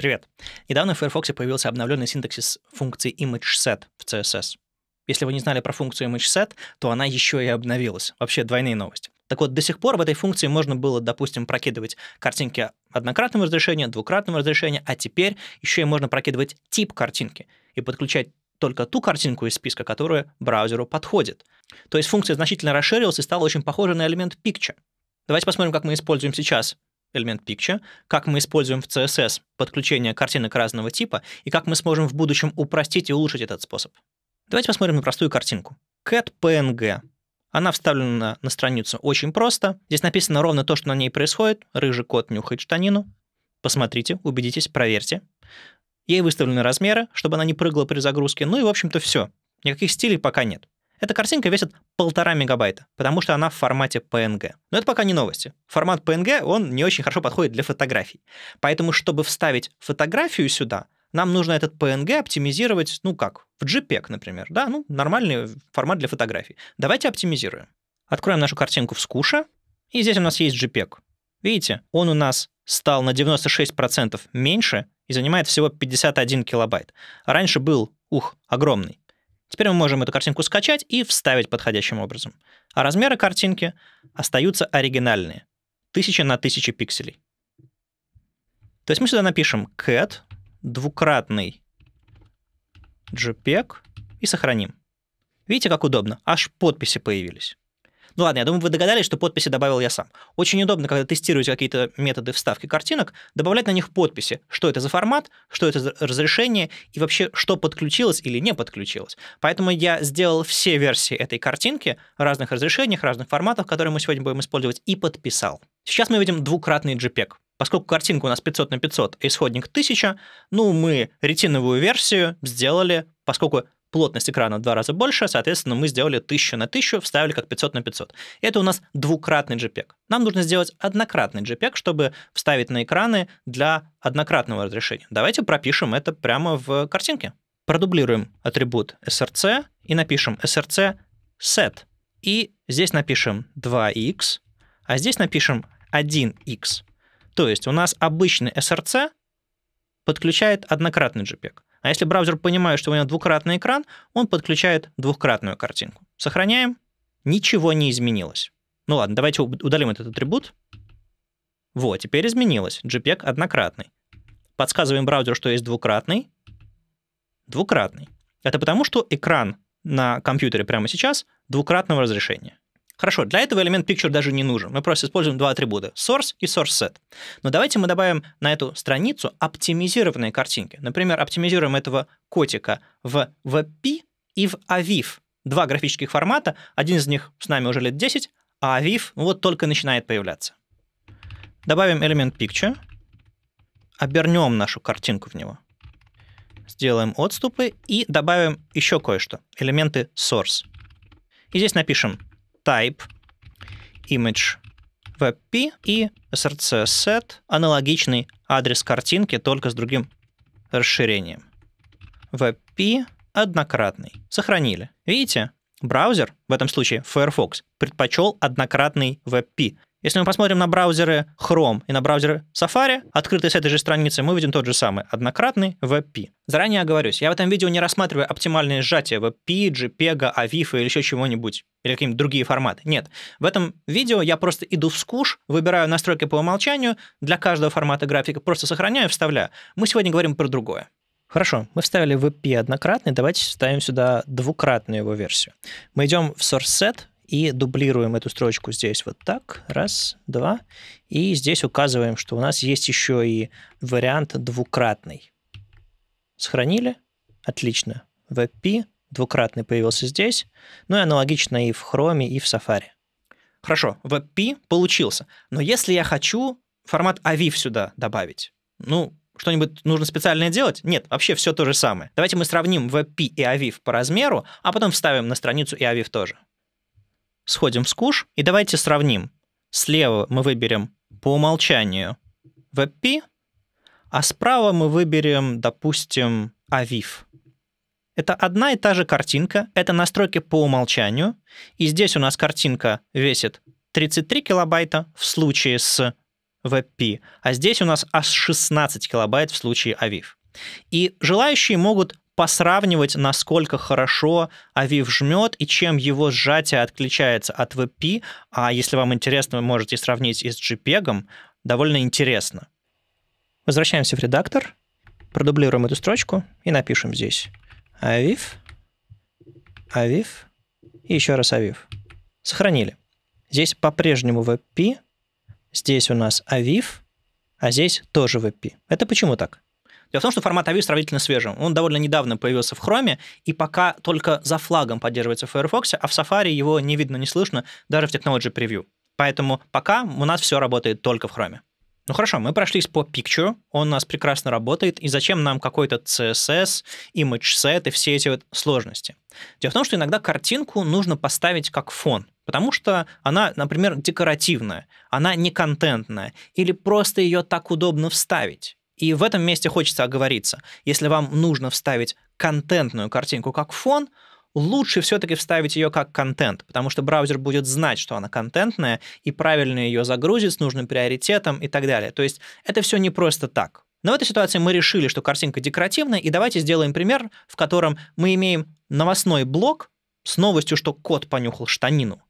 Привет. Недавно в Firefox появился обновленный синтаксис функции ImageSet в CSS. Если вы не знали про функцию ImageSet, то она еще и обновилась. Вообще двойные новости. Так вот, до сих пор в этой функции можно было, допустим, прокидывать картинки однократного разрешения, двукратного разрешения, а теперь еще и можно прокидывать тип картинки и подключать только ту картинку из списка, которая браузеру подходит. То есть функция значительно расширилась и стала очень похожа на элемент Picture. Давайте посмотрим, как мы используем сейчас элемент Picture, как мы используем в CSS подключение картинок разного типа и как мы сможем в будущем упростить и улучшить этот способ. Давайте посмотрим на простую картинку. Cat PNG. Она вставлена на страницу очень просто. Здесь написано ровно то, что на ней происходит. Рыжий кот нюхает штанину. Посмотрите, убедитесь, проверьте. Ей выставлены размеры, чтобы она не прыгала при загрузке. Ну и, в общем-то, все. Никаких стилей пока нет. Эта картинка весит полтора мегабайта, потому что она в формате PNG. Но это пока не новости. Формат PNG, он не очень хорошо подходит для фотографий. Поэтому, чтобы вставить фотографию сюда, нам нужно этот PNG оптимизировать, ну как, в JPEG, например, да, ну нормальный формат для фотографий. Давайте оптимизируем. Откроем нашу картинку в скуше, и здесь у нас есть JPEG. Видите, он у нас стал на 96% меньше и занимает всего 51 килобайт. Раньше был, ух, огромный. Теперь мы можем эту картинку скачать и вставить подходящим образом. А размеры картинки остаются оригинальные. 1000 на тысячи пикселей. То есть мы сюда напишем cat двукратный JPEG и сохраним. Видите, как удобно? Аж подписи появились. Ну ладно, я думаю, вы догадались, что подписи добавил я сам. Очень удобно, когда тестируете какие-то методы вставки картинок, добавлять на них подписи, что это за формат, что это за разрешение и вообще, что подключилось или не подключилось. Поэтому я сделал все версии этой картинки разных разрешениях, разных форматах, которые мы сегодня будем использовать, и подписал. Сейчас мы видим двукратный JPEG. Поскольку картинка у нас 500 на 500, исходник 1000, ну, мы ретиновую версию сделали, поскольку плотность экрана в два раза больше, соответственно, мы сделали 1000 на 1000, вставили как 500 на 500. Это у нас двукратный JPEG. Нам нужно сделать однократный JPEG, чтобы вставить на экраны для однократного разрешения. Давайте пропишем это прямо в картинке. Продублируем атрибут src и напишем src set. И здесь напишем 2x, а здесь напишем 1x. То есть у нас обычный src подключает однократный JPEG. А если браузер понимает, что у него двукратный экран, он подключает двухкратную картинку. Сохраняем. Ничего не изменилось. Ну ладно, давайте удалим этот атрибут. Вот, теперь изменилось. JPEG однократный. Подсказываем браузеру, что есть двукратный. Двукратный. Это потому, что экран на компьютере прямо сейчас двукратного разрешения. Хорошо, для этого элемент picture даже не нужен. Мы просто используем два атрибута — source и source set. Но давайте мы добавим на эту страницу оптимизированные картинки. Например, оптимизируем этого котика в VP и в AVIF. Два графических формата, один из них с нами уже лет 10, а AVIF вот только начинает появляться. Добавим элемент picture, обернем нашу картинку в него. Сделаем отступы и добавим еще кое-что, элементы source. И здесь напишем type image webp и src set аналогичный адрес картинки, только с другим расширением. webp однократный. Сохранили. Видите? Браузер, в этом случае Firefox, предпочел однократный WebP. Если мы посмотрим на браузеры Chrome и на браузеры Safari, открытые с этой же страницы, мы видим тот же самый однократный VP. Заранее оговорюсь, я в этом видео не рассматриваю оптимальные сжатия VP, JPEG, AVIF или еще чего-нибудь, или какие-нибудь другие форматы. Нет, в этом видео я просто иду в скуш, выбираю настройки по умолчанию для каждого формата графика, просто сохраняю вставляю. Мы сегодня говорим про другое. Хорошо, мы вставили VP однократный, давайте вставим сюда двукратную его версию. Мы идем в source set, и дублируем эту строчку здесь вот так, раз, два, и здесь указываем, что у нас есть еще и вариант двукратный. Сохранили? Отлично. VP двукратный появился здесь, ну и аналогично и в Chrome, и в Safari. Хорошо, vp получился. Но если я хочу формат AVIF сюда добавить, ну, что-нибудь нужно специальное делать? Нет, вообще все то же самое. Давайте мы сравним vp и AVIF по размеру, а потом вставим на страницу и AVIF тоже сходим в скуш и давайте сравним. Слева мы выберем по умолчанию WebP, а справа мы выберем, допустим, Aviv. Это одна и та же картинка, это настройки по умолчанию, и здесь у нас картинка весит 33 килобайта в случае с WebP, а здесь у нас аж 16 килобайт в случае Aviv. И желающие могут посравнивать, насколько хорошо авив жмет и чем его сжатие отличается от VP. А если вам интересно, вы можете сравнить и с JPEG. Довольно интересно. Возвращаемся в редактор, продублируем эту строчку и напишем здесь avif, avif и еще раз avif. Сохранили. Здесь по-прежнему VP, здесь у нас avif, а здесь тоже VP. Это почему так? Дело в том, что формат AVI сравнительно свежим. Он довольно недавно появился в Chrome, и пока только за флагом поддерживается в Firefox, а в Safari его не видно, не слышно, даже в Technology Preview. Поэтому пока у нас все работает только в Chrome. Ну хорошо, мы прошлись по Picture, он у нас прекрасно работает, и зачем нам какой-то CSS, image set и все эти вот сложности? Дело в том, что иногда картинку нужно поставить как фон, потому что она, например, декоративная, она не контентная, или просто ее так удобно вставить. И в этом месте хочется оговориться. Если вам нужно вставить контентную картинку как фон, лучше все-таки вставить ее как контент, потому что браузер будет знать, что она контентная, и правильно ее загрузит с нужным приоритетом и так далее. То есть это все не просто так. Но в этой ситуации мы решили, что картинка декоративная, и давайте сделаем пример, в котором мы имеем новостной блок с новостью, что кот понюхал штанину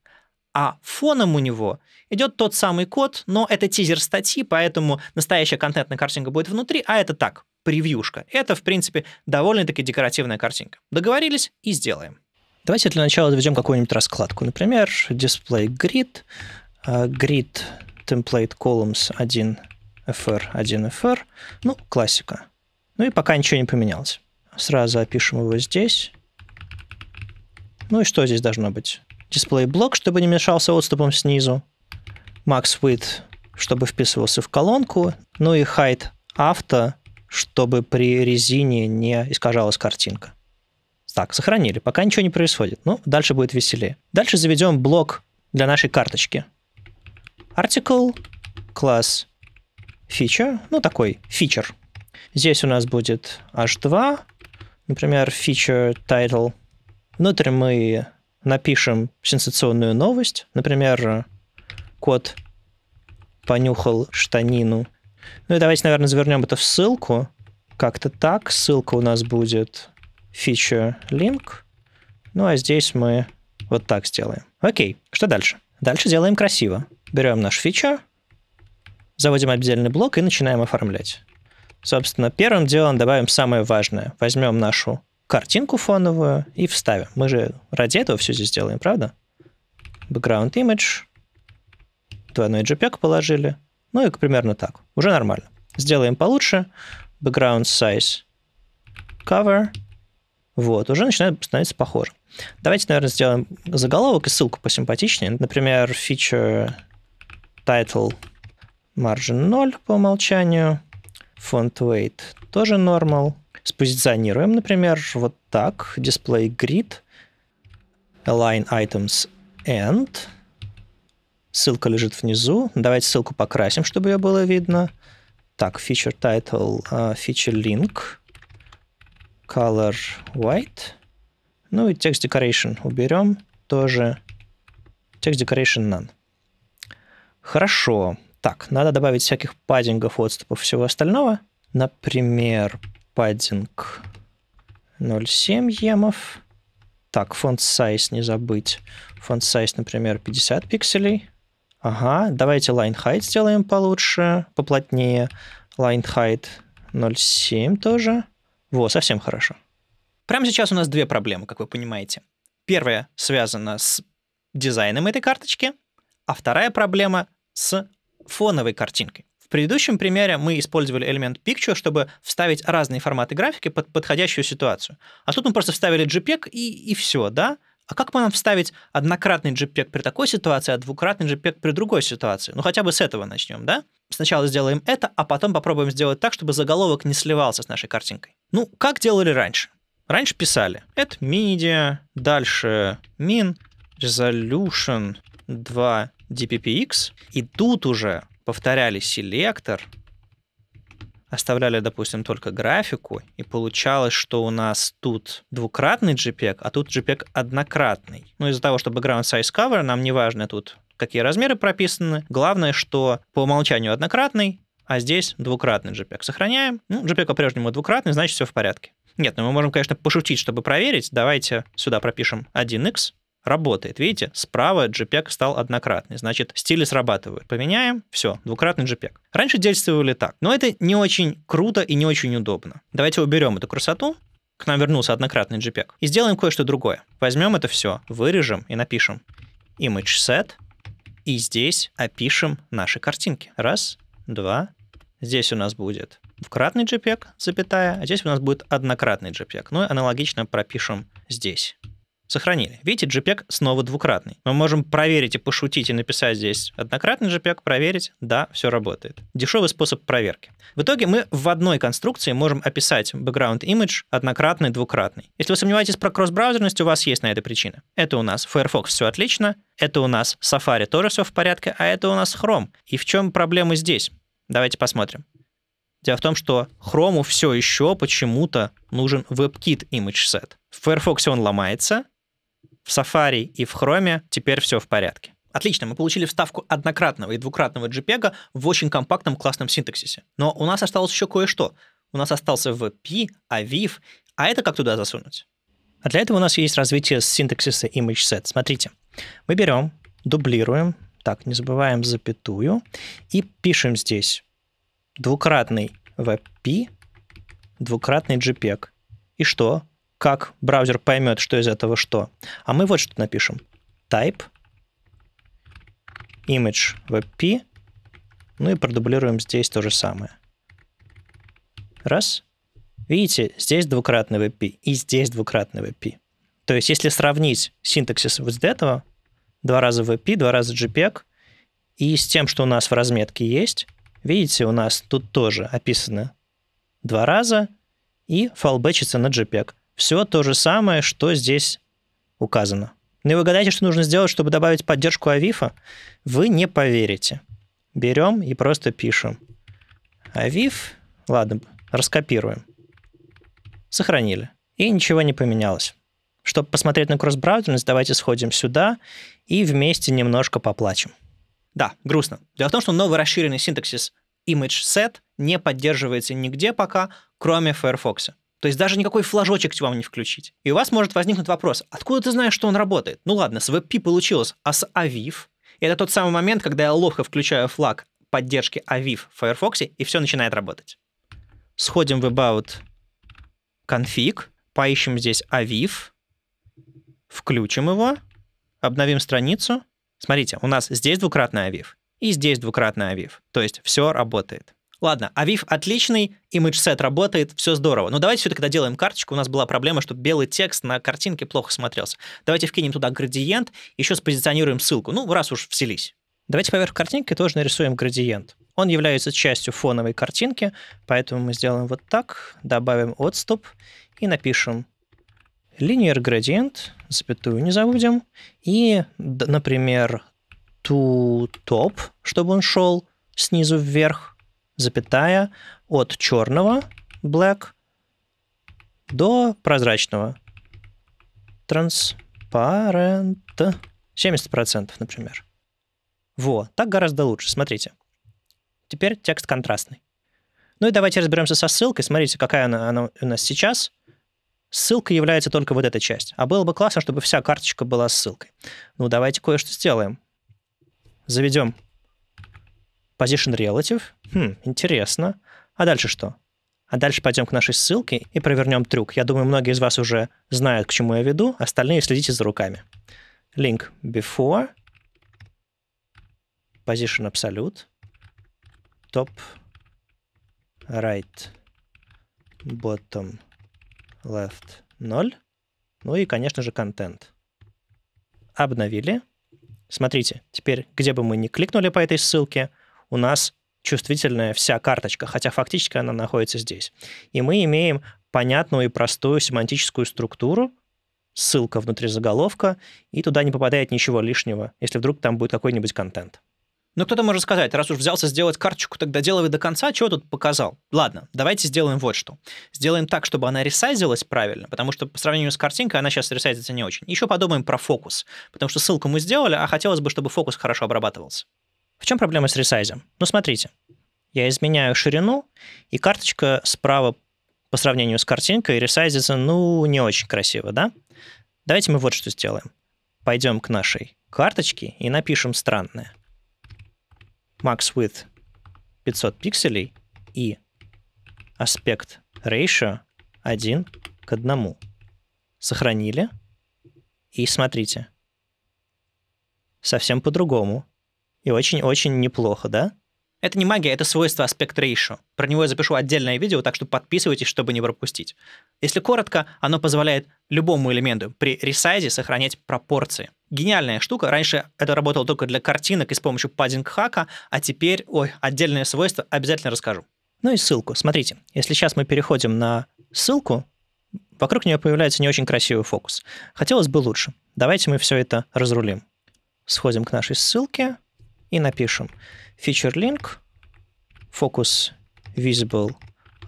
а фоном у него идет тот самый код, но это тизер статьи, поэтому настоящая контентная картинка будет внутри, а это так, превьюшка. Это, в принципе, довольно-таки декоративная картинка. Договорились и сделаем. Давайте для начала доведем какую-нибудь раскладку. Например, display grid, а, grid template columns 1 fr, 1 fr. Ну, классика. Ну и пока ничего не поменялось. Сразу опишем его здесь. Ну и что здесь должно быть? Display блок, чтобы не мешался отступом снизу. Max Width, чтобы вписывался в колонку. Ну и Height Auto, чтобы при резине не искажалась картинка. Так, сохранили. Пока ничего не происходит. Ну, дальше будет веселее. Дальше заведем блок для нашей карточки. Article, класс feature, ну такой, фичер. Здесь у нас будет h2, например, feature title. Внутрь мы напишем сенсационную новость, например, кот понюхал штанину. Ну и давайте, наверное, завернем это в ссылку. Как-то так. Ссылка у нас будет feature link. Ну а здесь мы вот так сделаем. Окей, что дальше? Дальше делаем красиво. Берем наш фича, заводим отдельный блок и начинаем оформлять. Собственно, первым делом добавим самое важное. Возьмем нашу картинку фоновую и вставим. Мы же ради этого все здесь делаем, правда? Background image, двойной JPEG положили, ну и примерно так. Уже нормально. Сделаем получше. Background size cover. Вот, уже начинает становиться похоже. Давайте, наверное, сделаем заголовок и ссылку посимпатичнее. Например, feature title margin 0 по умолчанию. Font weight тоже normal спозиционируем, например, вот так, display grid, align items end, ссылка лежит внизу, давайте ссылку покрасим, чтобы ее было видно, так, feature title, э, feature link, color white, ну и text decoration уберем, тоже text decoration none. Хорошо, так, надо добавить всяких паддингов, отступов, всего остального, например, паддинг 0,7 емов. Так, фонд size не забыть. Фонд size, например, 50 пикселей. Ага, давайте line height сделаем получше, поплотнее. Line height 0,7 тоже. Во, совсем хорошо. Прямо сейчас у нас две проблемы, как вы понимаете. Первая связана с дизайном этой карточки, а вторая проблема с фоновой картинкой. В предыдущем примере мы использовали элемент picture, чтобы вставить разные форматы графики под подходящую ситуацию. А тут мы просто вставили JPEG и, и все, да? А как мы нам вставить однократный JPEG при такой ситуации, а двукратный JPEG при другой ситуации? Ну, хотя бы с этого начнем, да? Сначала сделаем это, а потом попробуем сделать так, чтобы заголовок не сливался с нашей картинкой. Ну, как делали раньше? Раньше писали Это media, дальше min, resolution 2 dppx, и тут уже повторяли селектор, оставляли, допустим, только графику, и получалось, что у нас тут двукратный JPEG, а тут JPEG однократный. Ну, из-за того, что background size cover, нам не важно тут, какие размеры прописаны. Главное, что по умолчанию однократный, а здесь двукратный JPEG. Сохраняем. Ну, JPEG по-прежнему двукратный, значит, все в порядке. Нет, ну мы можем, конечно, пошутить, чтобы проверить. Давайте сюда пропишем 1x, работает. Видите, справа JPEG стал однократный, значит, стили срабатывают. Поменяем, все, двукратный JPEG. Раньше действовали так, но это не очень круто и не очень удобно. Давайте уберем эту красоту, к нам вернулся однократный JPEG, и сделаем кое-что другое. Возьмем это все, вырежем и напишем image set, и здесь опишем наши картинки. Раз, два, здесь у нас будет двукратный JPEG, запятая, а здесь у нас будет однократный JPEG. Ну и аналогично пропишем здесь сохранили. Видите, JPEG снова двукратный. Мы можем проверить и пошутить и написать здесь однократный JPEG, проверить, да, все работает. Дешевый способ проверки. В итоге мы в одной конструкции можем описать background image однократный, двукратный. Если вы сомневаетесь про кросс-браузерность, у вас есть на это причина. Это у нас Firefox все отлично, это у нас Safari тоже все в порядке, а это у нас Chrome. И в чем проблема здесь? Давайте посмотрим. Дело в том, что Chrome все еще почему-то нужен WebKit Image Set. В Firefox он ломается, в Safari и в Chrome теперь все в порядке. Отлично, мы получили вставку однократного и двукратного JPEG в очень компактном классном синтаксисе. Но у нас осталось еще кое-что. У нас остался VP, AVIF, а это как туда засунуть? А для этого у нас есть развитие синтаксиса ImageSet. Смотрите, мы берем, дублируем, так, не забываем запятую, и пишем здесь двукратный VP, двукратный JPEG. И что? как браузер поймет, что из этого что. А мы вот что напишем. Type image webp, ну и продублируем здесь то же самое. Раз. Видите, здесь двукратный webp и здесь двукратный webp. То есть если сравнить синтаксис вот с этого, два раза webp, два раза jpeg, и с тем, что у нас в разметке есть, видите, у нас тут тоже описано два раза и фалбечится на JPEG. Все то же самое, что здесь указано. Ну и вы гадаете, что нужно сделать, чтобы добавить поддержку Авифа? Вы не поверите. Берем и просто пишем. Авиф, ладно, раскопируем. Сохранили. И ничего не поменялось. Чтобы посмотреть на кроссбраузерность, давайте сходим сюда и вместе немножко поплачем. Да, грустно. Дело в том, что новый расширенный синтаксис ImageSet не поддерживается нигде пока, кроме Firefox. То есть даже никакой флажочек вам не включить. И у вас может возникнуть вопрос, откуда ты знаешь, что он работает? Ну ладно, с WebP получилось, а с Aviv? И это тот самый момент, когда я ловко включаю флаг поддержки Aviv в Firefox, и все начинает работать. Сходим в About Config, поищем здесь Aviv, включим его, обновим страницу. Смотрите, у нас здесь двукратный Aviv и здесь двукратный Aviv. То есть все работает. Ладно, Авив отличный, имидж-сет работает, все здорово. Но давайте все-таки доделаем карточку. У нас была проблема, что белый текст на картинке плохо смотрелся. Давайте вкинем туда градиент, еще спозиционируем ссылку. Ну, раз уж вселись. Давайте поверх картинки тоже нарисуем градиент. Он является частью фоновой картинки, поэтому мы сделаем вот так, добавим отступ и напишем linear градиент, запятую не забудем, и, например, to top, чтобы он шел снизу вверх, запятая от черного black до прозрачного transparent 70%, например. Во, так гораздо лучше, смотрите. Теперь текст контрастный. Ну и давайте разберемся со ссылкой. Смотрите, какая она, она у нас сейчас. Ссылка является только вот эта часть. А было бы классно, чтобы вся карточка была ссылкой. Ну, давайте кое-что сделаем. Заведем position relative Хм, интересно. А дальше что? А дальше пойдем к нашей ссылке и провернем трюк. Я думаю, многие из вас уже знают, к чему я веду, остальные следите за руками. Link before, position absolute, top, right, bottom, left 0, ну и, конечно же, контент. Обновили. Смотрите, теперь, где бы мы ни кликнули по этой ссылке, у нас чувствительная вся карточка, хотя фактически она находится здесь. И мы имеем понятную и простую семантическую структуру, ссылка внутри заголовка, и туда не попадает ничего лишнего, если вдруг там будет какой-нибудь контент. Но кто-то может сказать, раз уж взялся сделать карточку, тогда делай до конца, чего тут показал? Ладно, давайте сделаем вот что. Сделаем так, чтобы она ресайзилась правильно, потому что по сравнению с картинкой она сейчас ресайзится не очень. Еще подумаем про фокус, потому что ссылку мы сделали, а хотелось бы, чтобы фокус хорошо обрабатывался. В чем проблема с ресайзом? Ну, смотрите, я изменяю ширину, и карточка справа по сравнению с картинкой ресайзится, ну, не очень красиво, да? Давайте мы вот что сделаем. Пойдем к нашей карточке и напишем странное. Max width 500 пикселей и aspect ratio 1 к 1. Сохранили. И смотрите. Совсем по-другому. И очень-очень неплохо, да? Это не магия, это свойство аспект ratio. Про него я запишу отдельное видео, так что подписывайтесь, чтобы не пропустить. Если коротко, оно позволяет любому элементу при ресайзе сохранять пропорции. Гениальная штука. Раньше это работало только для картинок и с помощью паддинг-хака, а теперь, ой, отдельное свойство обязательно расскажу. Ну и ссылку. Смотрите, если сейчас мы переходим на ссылку, вокруг нее появляется не очень красивый фокус. Хотелось бы лучше. Давайте мы все это разрулим. Сходим к нашей ссылке, и напишем feature link focus visible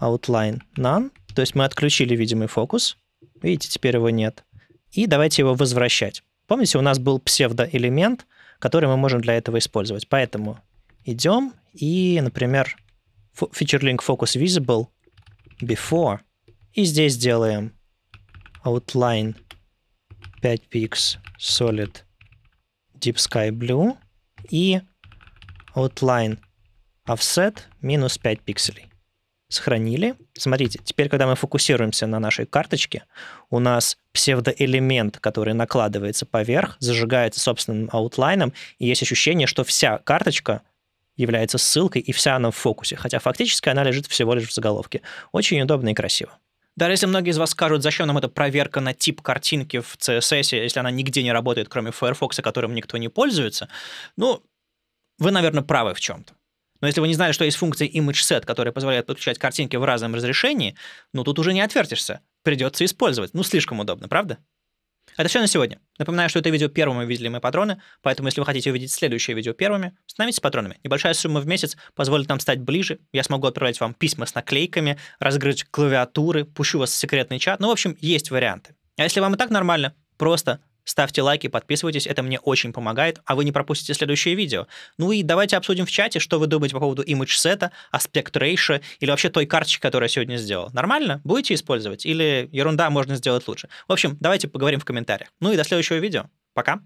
outline none. То есть мы отключили видимый фокус. Видите, теперь его нет. И давайте его возвращать. Помните, у нас был псевдоэлемент, который мы можем для этого использовать. Поэтому идем и, например, feature-link focus visible before. И здесь делаем outline 5 px solid deep sky blue и outline offset минус 5 пикселей. Сохранили. Смотрите, теперь, когда мы фокусируемся на нашей карточке, у нас псевдоэлемент, который накладывается поверх, зажигается собственным аутлайном, и есть ощущение, что вся карточка является ссылкой, и вся она в фокусе, хотя фактически она лежит всего лишь в заголовке. Очень удобно и красиво. Даже если многие из вас скажут, зачем нам эта проверка на тип картинки в CSS, если она нигде не работает, кроме Firefox, которым никто не пользуется, ну, вы, наверное, правы в чем-то. Но если вы не знали, что есть функция ImageSet, которая позволяет подключать картинки в разном разрешении, ну, тут уже не отвертишься. Придется использовать. Ну, слишком удобно, правда? Это все на сегодня. Напоминаю, что это видео первым увидели мы патроны, поэтому если вы хотите увидеть следующее видео первыми, становитесь патронами. Небольшая сумма в месяц позволит нам стать ближе, я смогу отправлять вам письма с наклейками, разгрыть клавиатуры, пущу вас в секретный чат, ну, в общем, есть варианты. А если вам и так нормально, просто Ставьте лайки, подписывайтесь, это мне очень помогает, а вы не пропустите следующее видео. Ну и давайте обсудим в чате, что вы думаете по поводу имидж сета, аспект рейша или вообще той карточки, которую я сегодня сделал. Нормально? Будете использовать? Или ерунда, можно сделать лучше? В общем, давайте поговорим в комментариях. Ну и до следующего видео. Пока!